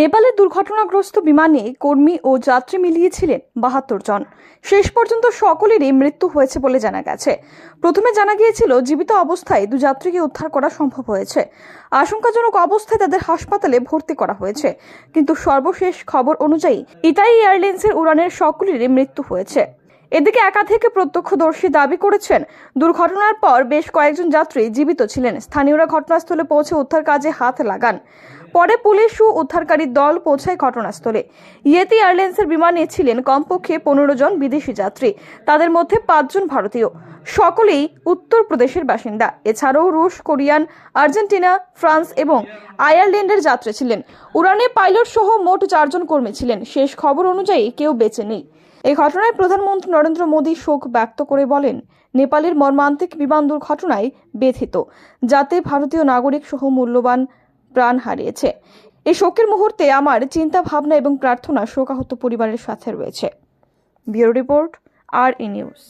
নেপালে দুর্ঘটনাগ্রস্ত বিমানে কর্মী ও যাত্রী মিলিয়েছিলেন বাহাত্তর জন শেষ পর্যন্ত সকলেরই মৃত্যু হয়েছে বলে জানা গেছে প্রথমে জানা গিয়েছিল জীবিত অবস্থায় দু যাত্রীকে উদ্ধার করা সম্ভব হয়েছে আশঙ্কাজনক অবস্থায় তাদের হাসপাতালে ভর্তি করা হয়েছে কিন্তু সর্বশেষ খবর অনুযায়ী ইতালি এয়ারলাইন্সের উড়ানের সকলেরই মৃত্যু হয়েছে এদিকে একাধিক প্রত্যক্ষদর্শী দাবি করেছেন দুর্ঘটনার পর বেশ কয়েকজন যাত্রী জীবিত ছিলেন স্থানীয়রা ঘটনাস্থলে পৌঁছে উদ্ধার কাজে হাত লাগান পরে পুলিশ ও উদ্ধারকারী দল পৌঁছায় ঘটনাস্থলে ইয়েতি এয়ারলাইন্সের বিমানে ছিলেন কমপক্ষে পনেরো জন বিদেশি যাত্রী তাদের মধ্যে পাঁচজন ভারতীয় সকলেই উত্তরপ্রদেশের বাসিন্দা এছাড়াও রুশ কোরিয়ান আর্জেন্টিনা ফ্রান্স এবং আয়ারল্যান্ডের যাত্রী ছিলেন উড়ানে পাইলট সহ মোট চারজন কর্মী ছিলেন শেষ খবর অনুযায়ী কেউ বেঁচে নেই এই ঘটনায় প্রধানমন্ত্রী নরেন্দ্র মোদী শোক ব্যক্ত করে বলেন নেপালের মর্মান্তিক বিমান দুর্ঘটনায় ব্যথিত যাতে ভারতীয় নাগরিক সহ মূল্যবান প্রাণ হারিয়েছে এই শোকের মুহূর্তে আমার চিন্তা ভাবনা এবং প্রার্থনা শোকাহত পরিবারের সাথে রয়েছে ব্যুরো রিপোর্ট আর ই নিউজ